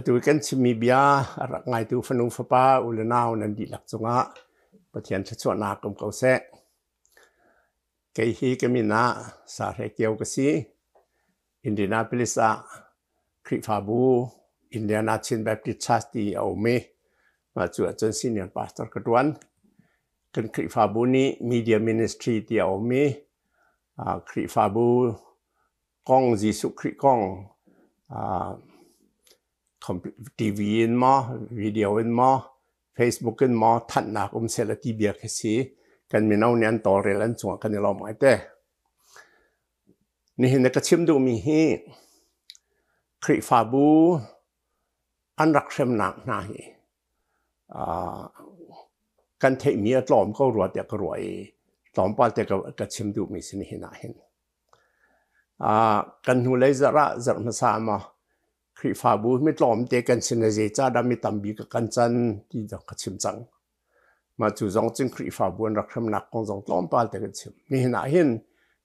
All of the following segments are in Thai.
อตุกันชิมีบียรักไงตูฟันุฟป้าอุลนาวนันดีหลักจงะประเทียนชัชวนากมเกาแซ่เกฮีกมินาสาเรเกี่ยวกสีอินเดียนาเปิลิสาคริฟาบูอินเดียนาชินแบบติดชัสตีเอาเมมาจวดจนสิเนียร์พาสตร์กระดวนกันคริฟาบูนี้มีเดียมินิสทรีที่เอาเมคริฟาบูกองจีสุคริกองอ่าทีวีนมาวิดีโอินมาเฟซบุ๊กินมาทันนักอุ้มเซลตีเบียกสีกันมีน้องเนียนต่อเรื่องส่วนกันเราไม่ได้นี่เห็นก็ชิมดูมีให้ครีฟาบูอันรักเชมหนักหนายกันเทมีตลอมก็รวยแต่ก็รวยตอมปาแต่กับกชิมดูมีสิ่งนี่เห็นกันหูเลยจระจระมาสามาคขีฟ้าบุ้มไม่ตอมเตกันชนะเจ้าดำไม่ตัมบีกันจันที่จะกระชิมจังมาจู่จังจึงคขีฟ้าบุ้มรักษาหนักกองจังตอมปาเตกันชิมมี่น่าเห็น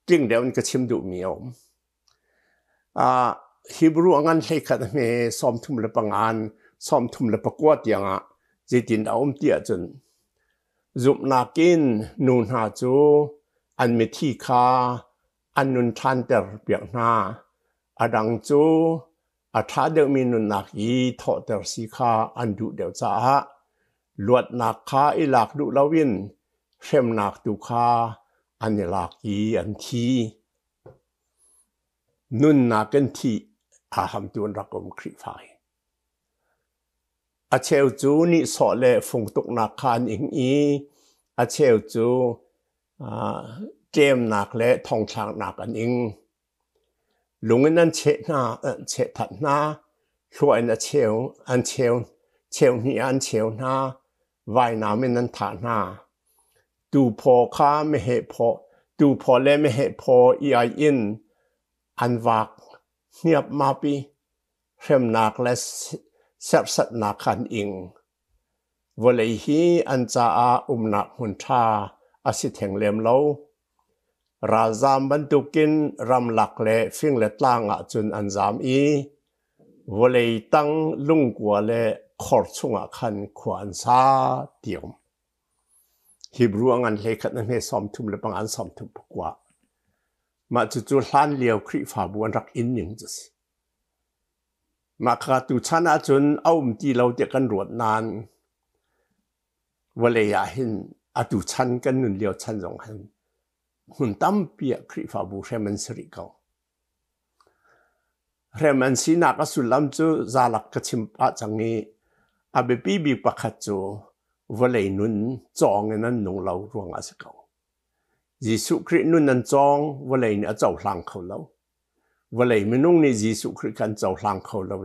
จึงเดี๋ยวนี้กระชิมดูมีอมอ่าฮิบรูอังกันเลขาทนไมซ้อมทุ่มเล็บงานสมทุ่มเล็บกวัดยังอ่ะจิตินเอาอมเตียจนจุบนากินนูนหาจูอันเมที่คาอันนุนทันเตอร์เบียกนาอดังจูอาทาเดมีนุนักยีทอเตอร์สีคาอันดุเดียวจ้าลวดนักคาอีหลักดุลาวินเข้มนักดุคาอันหลักยีอันที นุนนักกันทีอาหำจวนรักอมครฟไฟอาเชลจูนี่สอเลฟงตกนักคานอิงอีอาเชลจูเจมนักและทองช้างนักอันอิงลุงนั่นเช็ดหน้าเช็ดผัดน้าช่วยนะเชียวอันเชียวเชียวนี่อันเชียวหน้าไหวนาไม่นั่นถานนาดูพอค้าไม่เหตุพอดูพอแล้วไม่เหตุพออีไออินอันวักเงียบมาปีเข้มหนักและเสบสัตนักขันอิงวันเลยฮีอันจะอาอุ่มหนักหุ่นชาอาศิแทงเลียมเล้าราจามบรรทุกินรำหลักเละฟิ่งเละตลางอาจจนอันจามอีวเลยตั้งลุงกัวเล่ขอดชงอาคันขวานซาเตียมฮิบรูอันเลขัดนั่นให้สอมทุมและบังอันสอมทุมกว่า มาจุจุลัานเลียวคริฝาบวนรักอินหนึ่งจสิมาคาตุชนะจนเอามที่เราเด็กกันรวดนานวเลยอยากเห็นอาตุชันกันหนุนเลียวชันสองหันหุ่นตั้มเปียคริฟาบูเรมันสิริเกาเรมันสินักสุลามจูจาลักกัจิมปะจังงี้อาเบปีบีปะคัจูวเลนุนจองเงินนุ่งเรารวงอาสิเกาจิสุคริสนุนนันจองวเลนอาเจ้าหลังเขาเร่าวเลมินุ่งในยิสุคริกันเจ้าหลังเขาเล่า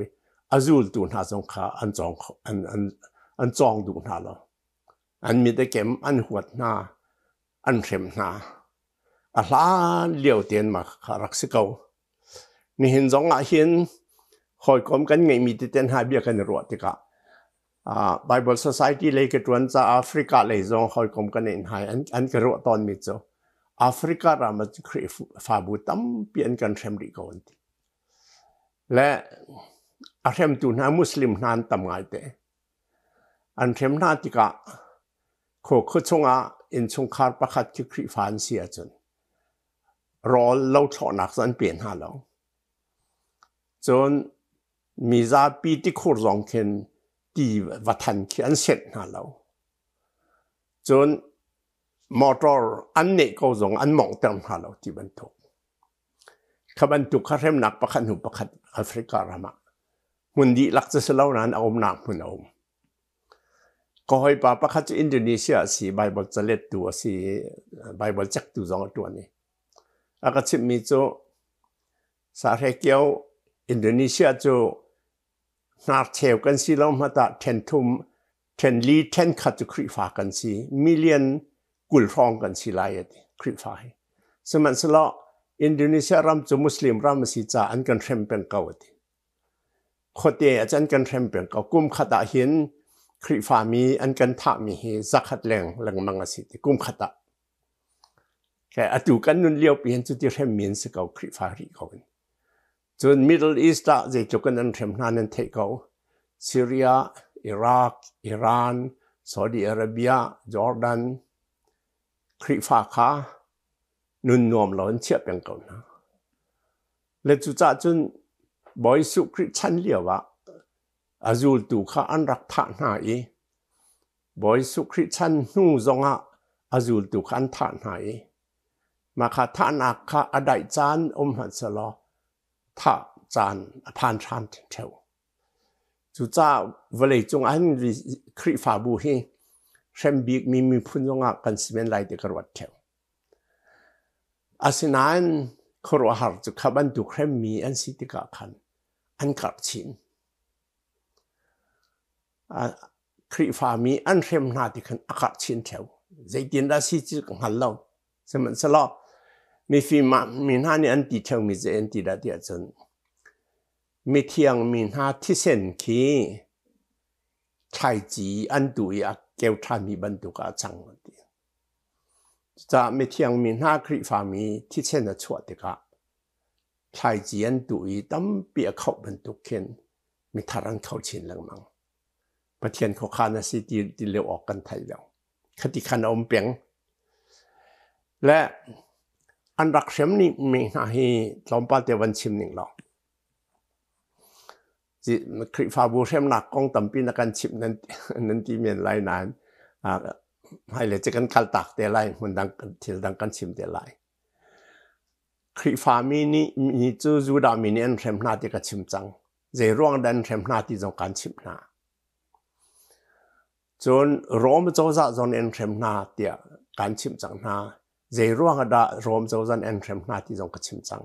อาจูดูหน้าจงขาอันจองอันอันอันจองดูหน้าเราอันมีแต่เก็มอันหัวหน้าอันเข็มหน้า a hlan liều tiền mà khá rắc sĩ cầu ni hình giống ngã hiến hồi cóm cánh ngày mì tên hai bia cái ruột thì cả à Bible Society lấy cái chuẩn ra Africa lấy giống hồi cóm cánh nền hai anh anh cái ruột toàn mít rồi Africa ra mà chỉ phá bù tâm biến cần xem đi cầu anh และอาเทมตุนามุสลิมนานตำไงเตอันเทมนาติกะโคคุชงอาอินชงคาร์ประคัดคิคริฟานเสียจนรอเราชอนักสันเปลี่ยนฮาแล้วจนมีซาปีที่คุรรองเขนดีวัฒนเขียนเสร็จฮาแล้วจนมอตอร์อันเนีก็รองอันมองเต็มฮาแล้วที่บรรทุกขบันทุกขเร็มนักประคันหุประคันแอฟริการามะมุนดีลักจะเลาวนั้นเอาหนักมุนเอาก็ให้ปาประคันจะอินโดนีเซียสีใบบอลจะเล็ดตัวสีใบบอลเจ็กตัวสองตัวนี้อากัชิมีโจสาเรเกียวอินโดนีเซียโจงาเทวกันสิเรามาตาเทนทุมเทนลีเทนคาดจุคริฟากันสิมิเลียนกุลฟองกันสิลายดิคริฟาสมันสละอินโดนีเซียรำจูมุสลิมรำสิจาอันกันเทมเป็นเกาดิขดเตอจันกันเทมเป็นเกากุมขดาหินคริฟามีอันกันทามีเฮซักขัดแรงแรงมังสิติกุมขดาแต่อดูกันนุ่นเลี้ยวเปลี่ยนจุดที่เรมีนสกาวคริฟารีเขาจนมิดเดิลอีสต์ได้จุกันนั่นเรมนานนั่นเทเขาซีเรียอิรักอิหร่านซาอุดิอาระเบียจอร์แดนคริฟาคานุ่นนวมหลอนเชียบยังเ่านะและจุจ้าจนบอยสุคริชันเลี้ยวะอาจูลตูข้าอันรักท่านาอีบอยสุคริชันนู่จงอะอาจูลตูข้าอันท่านาอีมาคาทานักคาอดายจานอมหันสลอทาจานผ่านชานเทวจุจ้าวเลยจงอันคริฟาบูฮีเชมบิกมีมีพุนจงอักกันสิเมนไลเดกรวัดเทวอาสินานครัวหารจุขบันดุเครมมีอันสิติกาคันอันกับชินคริฟามีอันเชมนาติคันอากาศชินเทวใจดินราสิจิกหันเลาสมันสลอบมีฟีมามีหน้านี่อันตีเทียงมีเจนติดะเดียจนมีเทียงมีหน้าที่เส้นขี้ชายจีอันดุยอักเกวทามีบรรดุกาจังเดียจะมีเทียงมีหน้าคริฟามีที่เส้นชั่วเดียกชายจีอันดุยตั้มเปียเข้าบรรดุเข็นมีทารังเข้าชินเลังมังประเทียนเขาคานาสีติเลวออกกันไทยแล้วคติคันอมเปียงและอันรักเสีมนี่มีหาฮีตอมปาเตวันชิมหนึ่งหรอกจิคริฟาบูเสมหนักกองตัมปีนักันชิมนั้นนั้นที่เมียนไลนานอ่าให้เลยจะกันคัลตักเตไลมันดังทิลดังกันชิมเตไลคริฟามีนี่มีจูจูดามีนี่อันเสมนาที่กันชิมจังเจร่วงดันเสมนาที่จงการชิมนาจนร้อมโจซาจนเอ็นเสมนาเตีการชิมจังนาจรวงกดารวมเจ้าสันแอนทรมนาที่งกระชิมจัง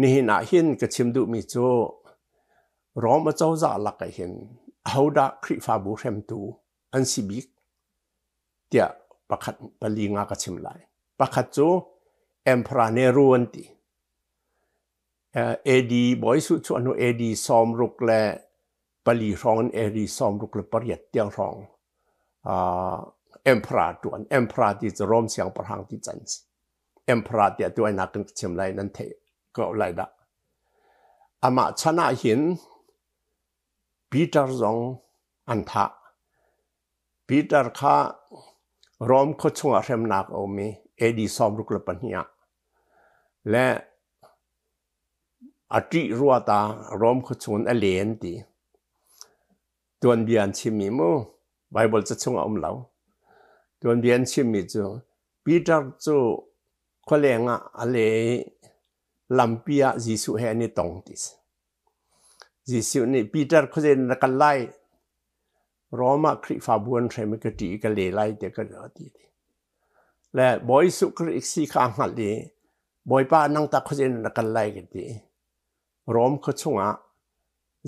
นี่น่ะห็นกระชิมดูมีจูรวมเจ้าสันหลักเห็นเอาดาคริฟาบุเรมตูอันสิบิกเดียประคัดปลีงากระชิมไหลประคัดจูเอมพราเนรุนตีเอดีบอยสุชวนุเอดีซอมรุกและปลีรองเอดีซอมรุกและปริยัตเตียงรองอ่า Imperator, ein Imperator ist Rom, sie haben Prahang die Zins. Imperator, du ein Nacken zum Leinen Tee, go leider. Aber zana hin, Peter Song anta. Peter ka Rom ko chung a rem nak o mi, e di som ruk le pan hiya. Le ati rua ta Rom ko chung a leen di. Tuan bian chi mi mu, Bible จะชงอมเหลาตัวเดียนชิมิจูปีจักจูคนเลงอะอะไรลำปีอาจิสุเฮนี่ตรงติสจิสุนี่ปีจักเขาจะนักไล่รอมาคริฟาบวนใช่ไหมกตีกันเลไล่เด็กก็เดอดีและบอยสุคริกสีข้างหัดดีบอยป้านั่งตักเขาจะนักไล่กันดีรอมเขาชงอะ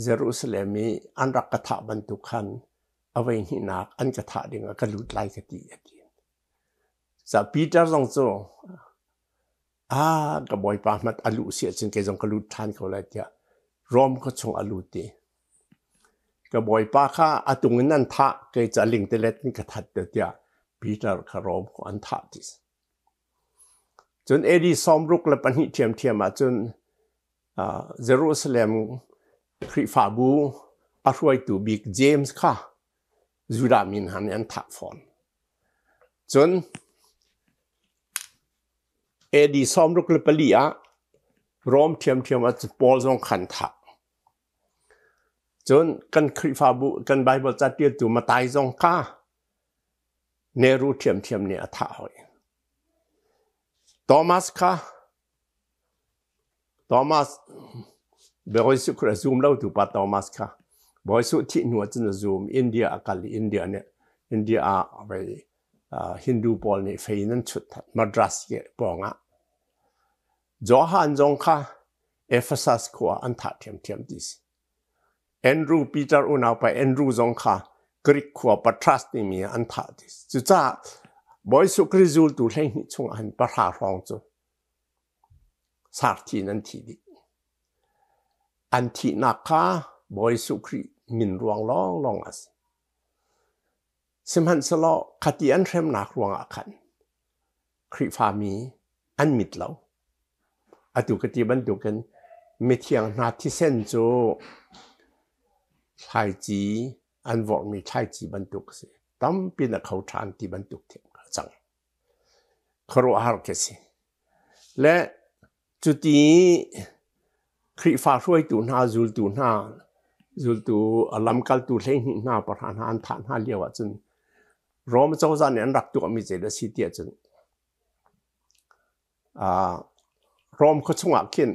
เยรูซาเล็มมีอันรักกระทาบรรทุกขันอาไว้ที่นักอันจะถาดึงก็รูดไล่กันดีกันสับปีเตอร์ต้องจูอากระบอยปามัดอลูเสียจึงแกจงกระลุดทานเขาเลยเดียร่มก็ชงอลูดีกระบอยป้าข้าอตุงนั่นทะเกยจะลิงเตเลตนี่กระถัดเดียดีปีเตอร์ก็ร่อันทัดจนเอดีซอมรุกและปัญหเทียมเทียมมาจนเยรูซาเล็มคริฟาบูอัฟวยตูบิกเจมส์ข้าสุดามินฮันยันทักฟอนจนเอดีซอมรุกเลปลีอะรอมเทียมเทียมอัจบอลซองขันทักจนกันคริฟาบุกันไบเบิลจัเดียตูมาตายซองก้าเนรูเทียมเทียมเนี่ยทักหอยโทมัสค่ะโทมัสเบอร์ริสุคระสซูมเล่าตูปาโอมัสค่ะบอยสุที่หนวดจนซ o มอินเดียอากาศอินเดียเนี่ยอินเดียอาไปฮินดูบอลนี่ยไฟนั่นชุดมาดรัสเย่ปองอ่ะจอหันจงค่ะเอฟซัสคัวอันทัดเทียมเทียมดิสแอนดรูปีเตอร์อุนเอาไปแอนดรูจงค่ะกรีกคัวปัทรัสนี่มีอันทัดดิสจุจ้าบอยสุกริจูลตูเล่นชงอันประหารองจูสาธินันทีดิอันทีนักค่ะ boy sukri min ruang long long as semhan selo khatian rem nak ruang akan khri fami an mit lau atu kati ban tu kan mi thiang na thi sen chu thai chi an vok mi thai chi ban tu se tam pin a khau than ti ban tu thiam chang khro har ke si le chu ti khri fa ruai tu na zul tu na จุดูอารมณ์กัลตัวเล่หน้าประหานท่านฮาเลวจนรอมจ้าจานี่รักตัวมีเจดสิเดียจนอ่ารอมเขาชงวักขิน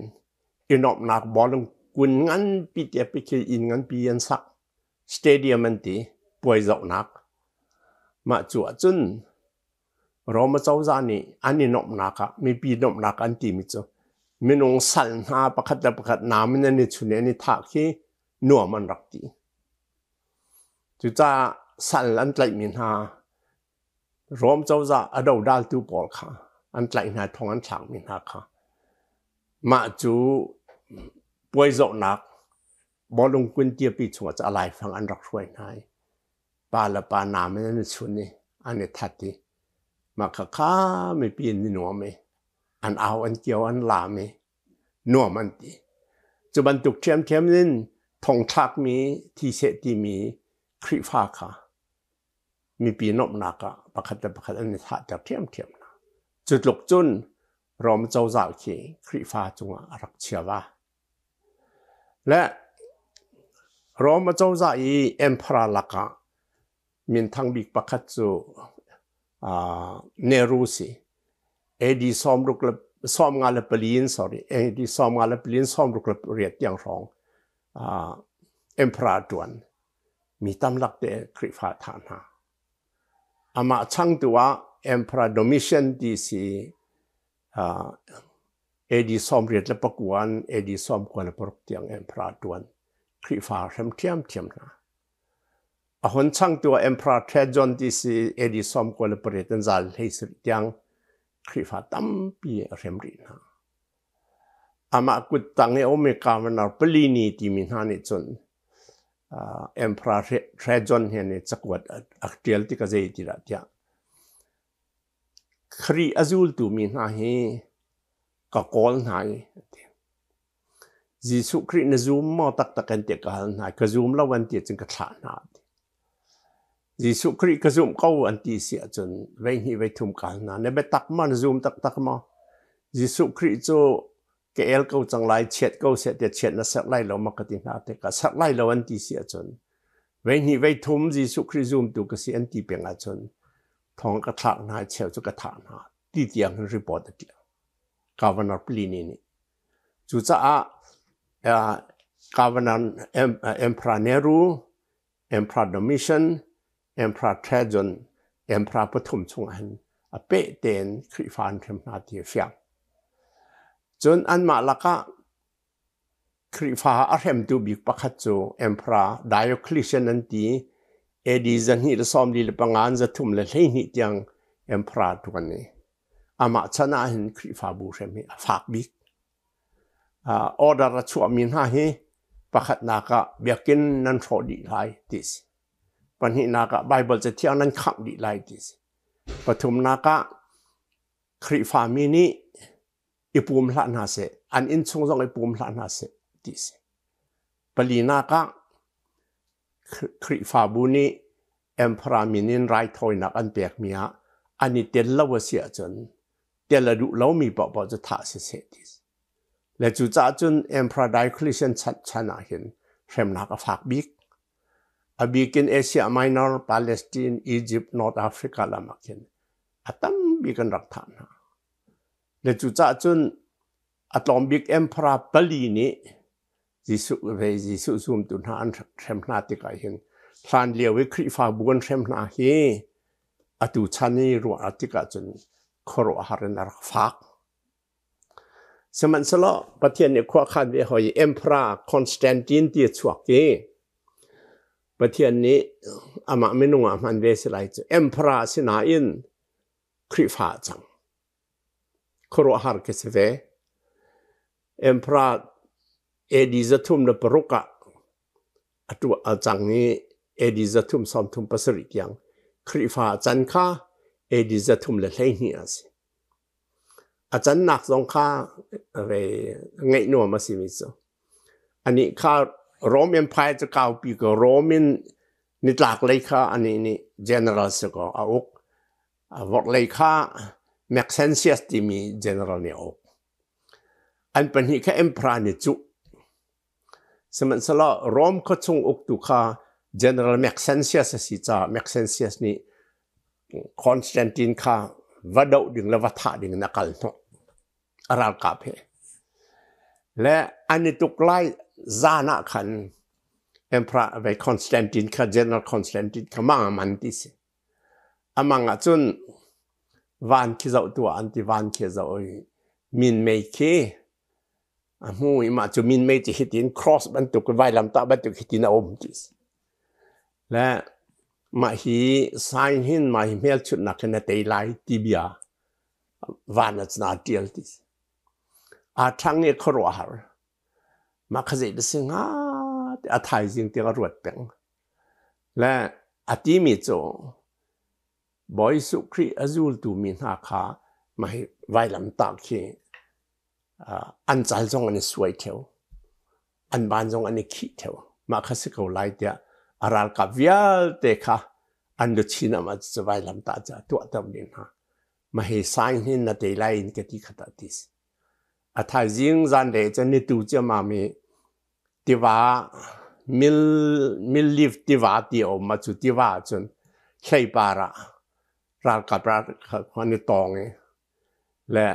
อินอมนักบอลงกุนงันปีเดียปีคืออินงันปียันสักสเตเดียมันตีป่วยจอนักมาจวจนรอมจ้าจานี่อันนี้นอมนักมีปีนอมนักอันตีมิจ้ไม่น้องสั่นหาประคัตประคัตน้ำมันนี่ชุนนี่ทักที่ nuaman rakti chu cha sal an tlai min ha rom chau za ado dal tu pol kha an tlai na thong an thak min ha kha ma chu puai zo nak bolung kun tia pi chu cha lai phang an rak ruai nai pa la pa na me an chu ni an ne thati ma kha kha me pi ni no me an au an kiao an la me nuam an ti chu ban tuk chem chem nin ทงทักมีที่เสตีมีคริฟาคามีปีนบนากะประคัตประคัตอันนี้ถ้าจะเทียมเทียมนะจุดหลกจุนรอมเจ้าสาวเขคริฟาจงรักเชียววและรอมเจ้าสาวเอ็มพราลักะมินทางบิกประคัตจูเนรูสีเอดีซอมรุกลซ้อมงานละปลีนสอรี่เอดีซอมงานละปลีนซ้อมรุกลเรียดอย่างรอง uh, emperatuan mitam lakte krifatana ama chang tua emperor domitian di si uh, edi som riat le pakuan edi som kwan porok tiang emperatuan krifa hem tiam tiam na a hon chang tua emperor trejon di si edi som kwan poreten zal heisri tiang krifa tam pi rem ri na ama akut tangi o me kamanar pelini ti min hani chun emperor trejon he ne chakwat aktial ti ka zei ti ra tia khri azul tu min ha he ka kol nai jisu khri na zum mo tak tak kan te ka hal nai ka zum la wan ti ching ka thla na jisu khri ka zum ko an ti si a chun vei hi vei thum ka na ne be tak man zum tak tak ma jisu khri cho กเอลก็จังไรเช็ดก็เสียด็ดเช็ดนะสักไล่เรามากติหนาเด็กสักไล่เราอันตีเสียจนเวนีเวทุมจีสุคริซุมตุกสิอันตีเปียงอาจนทองกระถางนาเชียวจุกระถางนาตีเตียงรีบอดเดียวกาวนาปลีนี่จุจ้าอ่อกาวนาเอ็มเอ็มพระเนรูเอ็มพระดมิชันเอ็มพระเทรจนเอ็มพระปฐมชงอันอเปเตนคริฟานเทมนาเดียฟังจนอันมาละกะคริฟาอาเรมตูบิกปะคััโจูเอ็มพระไดโอคลิเชนันตีเอดีจันฮิลซอมดีลปังานจะทุ่มเลเฮนิดยังเอ็มพระทุกันนี้อามาชนะเห็นคริฟาบูเชมิฝากบิกออดาระชัวมินฮาเฮปะคัตนากะเบียกินนันโฟดีไลติสปัญหินากะไบเบิลจะเที่ยงนันขับดีไลติสปฐุมนากะคริฟามินี ipum hlan ha se an in chung zong ipum hlan ha se ti se palina ka khri fa bu ni emperor minin rai thoi nak an pek mia ani tel law sia chon tel la du law mi pa pa cha tha se se ti le chu cha chun emperor diocletian chat chana hin hrem nak a phak bik a bik in asia minor palestine egypt north africa la makin atam bikan rak thana แลจุจ่าจุนอัตอมบิกเอ็มพระปลีนี้ยิสุเวยิสุซูมตุนหานเทมนาติกาเฮงนพลานเลียววิคริฟาบุนเทมนาเฮอตุชานีรัวอติกาจุนครอหารนารฟักสมันสละประเทศเนี่ขวาคันเวหอยเอ็มพระคอนสแตนตินเตียชวกเกประเทศนี้อามาไม่นุ่งอามันเวสไล์เอ็มพระสินาอินคริฟาจังครัวฮาร์กสเวเอ็มพระเอดิซัตุมเนปรุกะอตัวอาจังนี้เอดิซัตุมสัอมทุมปัสริกยังคริฟาจันค่าเอดิซัตุมเลเลนี้สิอาจารย์นักสงฆ์าเรงหนวมาสิมิสอันนี้ข้าโรมินพายจะก่าวปีกโรมินนิตลักเลยค่ะอันนี้นี่เจเนอเรลสก็เอาอกวอดเลยข้า maxensias timi general ni ok an panhi ka empra ni chu semen sala rom ko chung ok tu kha general maxensias si cha maxensias ni constantine kha vadau ding la watha ding nakal no aral ka phe และอันนี้ตุกไล่ซานะขันเอ็มพระไปคอนสแตนตินคาเจนอลคอนสแตนตินขมังมันติสอมังอ่ะจนวันเขคือตัวอันที่วันเขีคือมินไม่เคยอ่ะมูมาจะมินไม่จะเห็นที่ cross บรรทุกไว้ลำตาบรรทุกเห็นที่นอมจิสและมาฮีสายหินมาฮีเมลชุดนักเนตีไลท์ที่เบียวันนั้นาเดียลที่อาทั้งเนครัวฮาร์มาขดิตสิงห์อาทายจริงที่กรวดเป็งและอาทิมีจงบอยสุครีอจูลตูมีนาคามาให้ไวลำตากเคอันจัลจงอันสวยเทวอันบานจงอันขี้เทวมาคัสเขาไล่เดียอาราลกับวิาลเตค่ะอันดุชินามาจะไวลำตาจะตัวตมเลยนฮะมาให้สายนี่นาเดลัยน์กติขตดดิสอาทายิงจันเดจันี่ตูจะมามีทีว่ามิลมิลลิฟทีว่าเดียวมาจุดทีว่าจนใช่ปาระรากาบราคานตองและ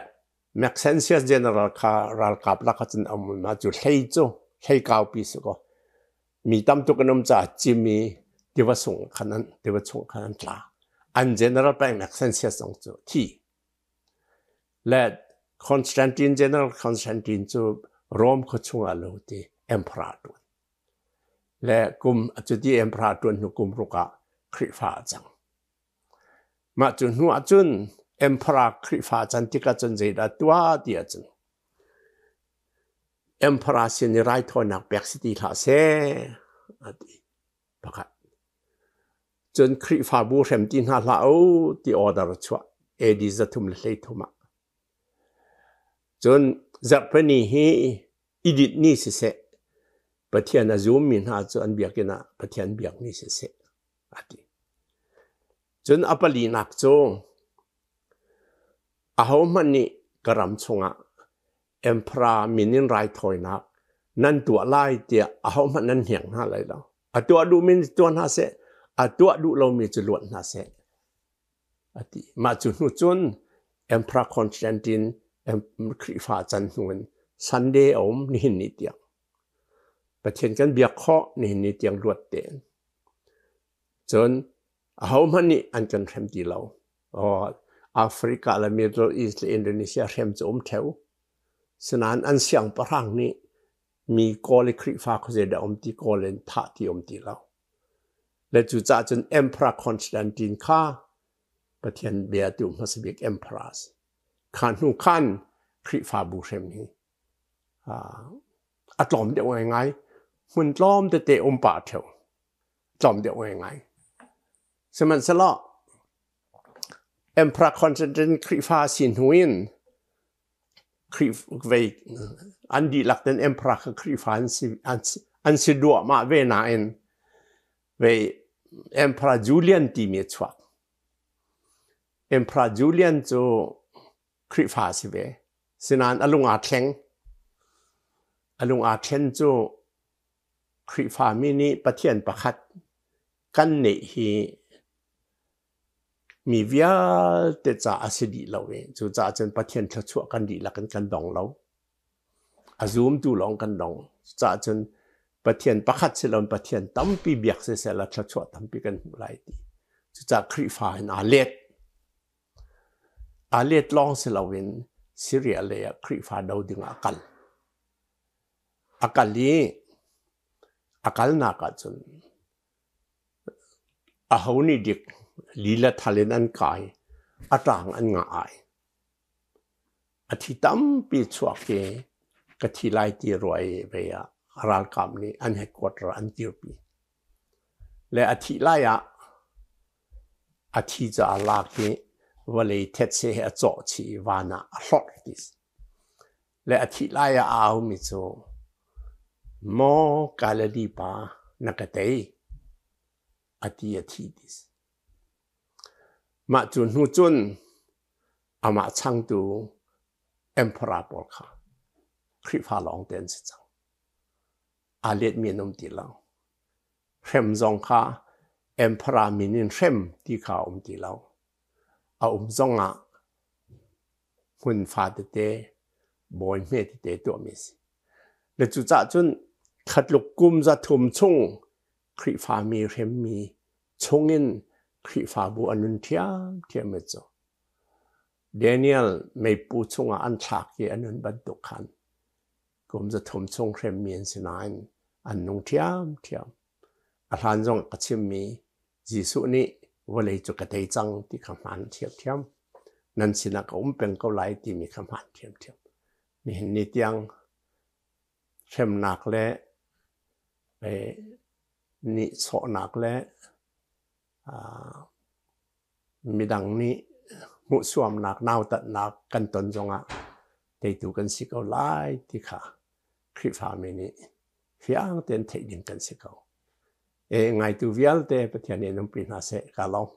แม็กเซนเซียสเจเนอรัลคารากาบราคจนอมมาจูเฮจูเฮกาวปีสก็มีตั้มตุกนมจ่าจิมีเดวส่งขะแนนเดวส่งขะนนจ้าอันเจเนอรัลไปแม็กเซนเซียสองจูที่และคอนสแตนตินเจเนอรัลคอนสแตนตินจูโรมก็ชงอารมณ์ที่เอ็มพราดุและกลุ่มจุดที่เอ็มพราดูนกลุ่มรุกะคริฟาจังมาจุนหัวจุนเอ็มพระคริฟาจันติกาจันเจดตัวเดียจนเอ็มพระสินไรทอนักเปียกสิติลาเซอดีปะกาจนคริฟาบูเรมตินาลาอูที่ออดอรชัวเอดิจะทุมเลทุมาจนจับเป็นฮีอิดิตนี่สิเสประเทศนา o ูมินฮาจนเบียกินะประเทศเบียกนี่สิเสอดีจนอปลีนักจงอาหมันนี่กระมชงะเอ็มพรามินินไรถอยนักนั่นตัวไล่เตียอาหมันนั่นเหียงหน้าไรแล้วอตัวดูมินตัวหน้าเสอตัวดูเรามีจรวดหน้าเสอติมาจุนุจุนเอ็มพระคอนสแตนตินเอ็มคริฟาจันทวนซันเดย์อมนี่นี่เตียงประเทศกันเบียกข้อนี่นี่เตียงรวดเตียนจน Haumani an kan rem di lo. O Afrika la Middle East la Indonesia rem zu umteu. Sinan an siang parang ni mi gole kri fa ko zeda om ti golen ta ti om ti lo. Le zu za zun Emperor Konstantin ka patien bea tu masibik Emperors. Kan nu kan kri fa bu rem ni. At lom de wa ngai. Mun lom de te om ba teu. Lom de wa ngai. สมันสละเอ็มพระคอนเซนครีฟาสินหุยนครีฟเวอันดีหลักเดนเอ็มพระคครีฟานสอันสิดวมาเวนาเอนเวเอ็มพระจูเลียนตีมีชวกเอ็มพระจูเลียนจูคริฟาสิเวสินานอลุงอาเทงอลุงอาเทงจูคริฟามินีปะเทียนปะคัดกันเนี่ยมีวิาเตจ่าอาศัยดีเราเองจูจ่าจนประเทศชั่วกันดีละกันกันดองเราอา o o มตูลองกันดองจ่าจนประเทศประคัดเสลอนประเทนตั้มปีเบียกเสเสละชั่วตั้มปีกันหูไหลดีจูจ่าครีฟ้าอาเลตอาเลตลองเสลเวนสิเรียเลยครีฟ้าดาวดึงอากัลอากัลนี้อากัลน่ากจนอาฮาวนี่ดิกลีลาทะเลนันกายอัตรางอันงายอธิตัมปีชวกเกกทีไลตีรวยเบียรากรรมนี้อันให้กดรันติปีและอธิไลอะอาทิตจะลากเกวเลยเทศเสียจอชีวานาลอดดิส และอาทิตไลอะอาวมิโซมอกาลดีปานักเตยอาทิตย์ทิสมาจุนหูจุนอามาช่างตูเอ็มพราบอลค่ะคริฟาลองเดนสิจังอาเลียดมีนมตีเราเข้มจงค่ะเอ็มพรามินินเข้มที่เขาอมตีเราเอาอมจงอ่ะหุ่นฟาดเตบอยเมตเตตัวมิสและจุจ่าจุนขัดลูกกุมจะทุ่มชงคริฟามีเข้มมีชงเงินขี้ฟ้าบุอันุนเทียมเทียมเมจโเดนิเอลไม่ปูชงอันฉากเยอนุนบันดุขันกลมจะถมชงเครมเมียนสินานอันนุนเทียมเทียมอัลฮรนจงกัชิมมีจีสุนี้วันเลยจุกเตยจังที่ขมันเทียมเทียมนั่นสินะก็อุ้มเป็นก็ไหลที่มีขมันเทียมเทียมมีเห็นนิดยังเข้มหนักและไปนิโสหนักและมีดังนี้มุสวมนักนาวตัดนักกันตนจงอ่ะเตยตูกันสิเกาไล่ที่ขาคริฟามินี้ขี้อ่างเต็นเทดินกันสิเกาเอไงตูวิลเตปเทียนเอ็นปีนาเซกาลอง